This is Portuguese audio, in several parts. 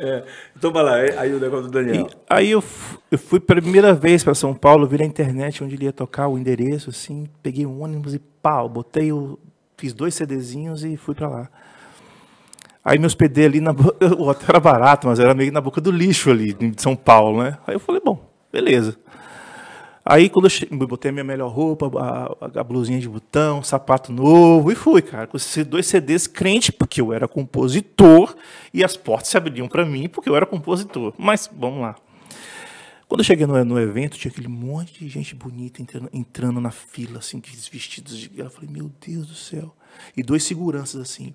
É, então vai lá, aí o negócio do Daniel. E aí eu, eu fui pela primeira vez para São Paulo, vi na internet onde ele ia tocar o endereço, assim, peguei um ônibus e pau, botei o. fiz dois CDzinhos e fui para lá. Aí me hospedei ali na. O hotel era barato, mas era meio na boca do lixo ali, de São Paulo, né? Aí eu falei, bom, beleza. Aí quando eu cheguei, botei a minha melhor roupa, a, a, blusinha de botão, sapato novo, e fui, cara, com esses dois CDs crente, porque eu era compositor, e as portas se abriam para mim, porque eu era compositor. Mas vamos lá. Quando eu cheguei no, no evento, tinha aquele monte de gente bonita entrando, entrando na fila, assim, aqueles vestidos de guerra. Eu falei, meu Deus do céu. E dois seguranças, assim.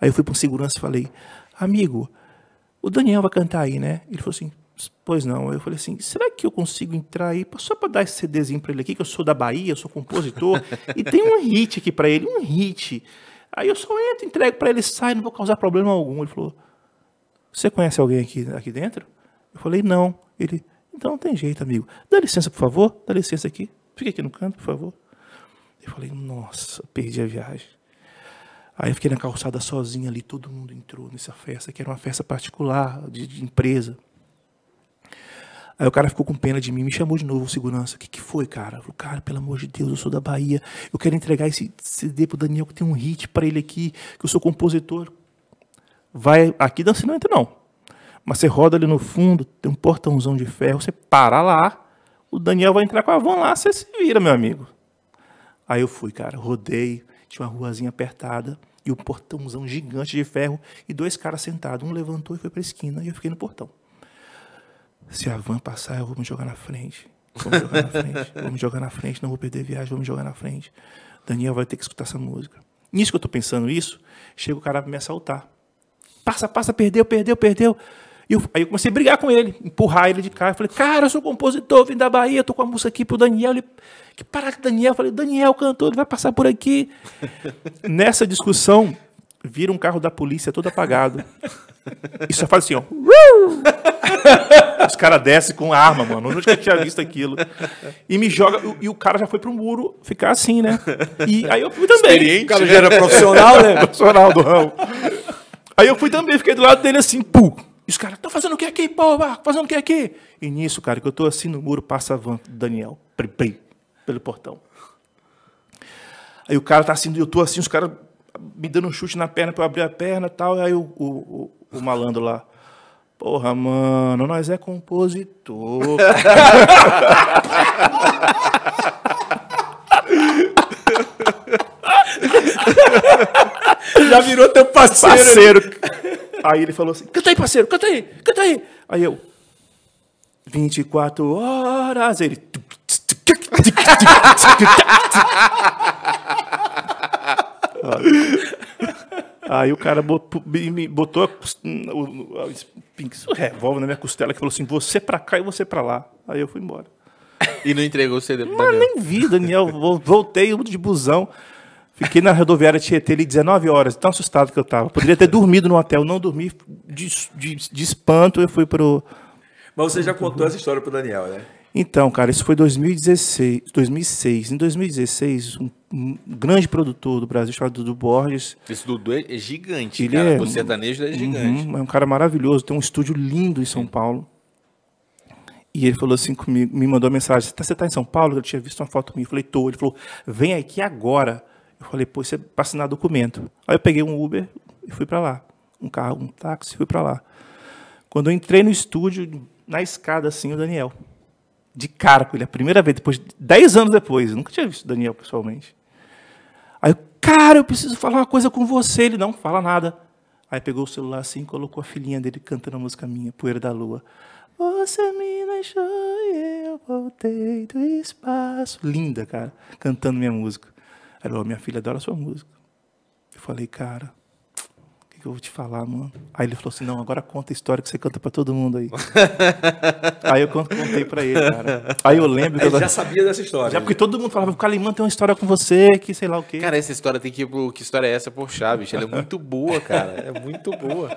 Aí eu fui para um segurança e falei, amigo, o Daniel vai cantar aí, né? Ele falou assim, Pois não. Eu falei assim, será que eu consigo entrar aí só para dar esse CDzinho para ele aqui, que eu sou da Bahia, eu sou compositor, e tem um hit aqui para ele, um hit. Aí eu só entro, entrego para ele, sai, não vou causar problema algum. Ele falou, você conhece alguém aqui, aqui dentro? Eu falei, não. Ele, então não tem jeito, amigo. Dá licença, por favor, dá licença aqui. Fica aqui no canto, por favor. Eu falei, nossa, perdi a viagem. Aí eu fiquei na calçada sozinha ali, todo mundo entrou nessa festa, que era uma festa particular, de, de empresa. Aí o cara ficou com pena de mim, me chamou de novo, segurança. O que, que foi, cara? falei, cara, pelo amor de Deus, eu sou da Bahia. Eu quero entregar esse CD pro Daniel, que tem um hit para ele aqui, que eu sou compositor. Vai, aqui dança não entra, não. Mas você roda ali no fundo, tem um portãozão de ferro, você para lá, o Daniel vai entrar com a van lá, você se vira, meu amigo. Aí eu fui, cara, rodei, tinha uma ruazinha apertada e um portãozão gigante de ferro e dois caras sentados. Um levantou e foi pra esquina e eu fiquei no portão. Se a van passar, eu vou me jogar na frente. Vou me jogar na frente. Vou me jogar na frente. Não vou perder viagem, vou me jogar na frente. Daniel vai ter que escutar essa música. Nisso que eu tô pensando isso, chega o cara pra me assaltar. Passa, passa, perdeu, perdeu, perdeu. E eu, aí eu comecei a brigar com ele, empurrar ele de cá. Eu falei, cara, eu sou compositor, vim da Bahia, tô com a música aqui pro Daniel. Ele, que parada, Daniel. Eu falei, Daniel, cantor, ele vai passar por aqui. Nessa discussão, vira um carro da polícia todo apagado. E só faz assim, ó. Os caras descem com arma, mano. Eu nunca tinha visto aquilo. E me joga. E o cara já foi pro muro ficar assim, né? E aí eu fui também. Experiente. O cara né? já era profissional, né? profissional do ramo. Aí eu fui também, fiquei do lado dele assim, pum. E os caras, estão tá fazendo o que aqui, pô, Fazendo o que aqui? E nisso, cara, que eu tô assim no muro, passa a van do Daniel. Prim, pelo portão. Aí o cara tá assim, eu tô assim, os caras me dando um chute na perna pra eu abrir a perna e tal. Aí o, o, o, o malandro lá. Porra, mano, nós é compositor. Já virou teu parceiro. Parceiro. Aí ele falou assim: canta aí, parceiro, canta aí, canta aí. Aí eu, 24 horas. Ele. Aí o cara botou, me botou hum, o revólver na minha costela que falou assim: você pra cá e você pra lá. Aí eu fui embora. E não entregou você. depois? pro nem vi, Daniel. Voltei de busão. Fiquei na rodoviária Tietê ali 19 horas, tão assustado que eu tava. Poderia ter dormido no hotel, não dormi. De, de, de espanto, eu fui pro. Mas você já contou essa história pro Daniel, né? Então, cara, isso foi 2016, 2006. Em 2016, um, um grande produtor do Brasil chamado Dudu Borges. Esse Dudu é gigante, ele cara. É, o sertanejo é uhum, gigante. Uhum, é um cara maravilhoso, tem um estúdio lindo em São Sim. Paulo. E ele falou assim comigo, me mandou uma mensagem: Você está tá em São Paulo? Eu tinha visto uma foto comigo. Eu falei: Tô. Ele falou: Vem aqui agora. Eu falei: Pô, você vai é assinar documento. Aí eu peguei um Uber e fui para lá. Um carro, um táxi, fui para lá. Quando eu entrei no estúdio, na escada, assim, o Daniel de cara com ele, a primeira vez, depois, dez anos depois, eu nunca tinha visto o Daniel pessoalmente. Aí eu, cara, eu preciso falar uma coisa com você. Ele não fala nada. Aí pegou o celular assim, colocou a filhinha dele cantando a música minha, Poeira da Lua. Você me deixou e eu voltei do espaço. Linda, cara, cantando minha música. Ela falou, minha filha adora sua música. Eu falei, cara, que eu vou te falar, mano? Aí ele falou assim: não, agora conta a história que você canta pra todo mundo aí. aí eu contei pra ele, cara. Aí eu lembro. Que ele eu... já sabia dessa história. Já né? porque todo mundo falava: o Calimã tem uma história com você, que sei lá o quê. Cara, essa história tem que ir pro Que História é essa por Chaves? Ela é muito boa, cara. É muito boa.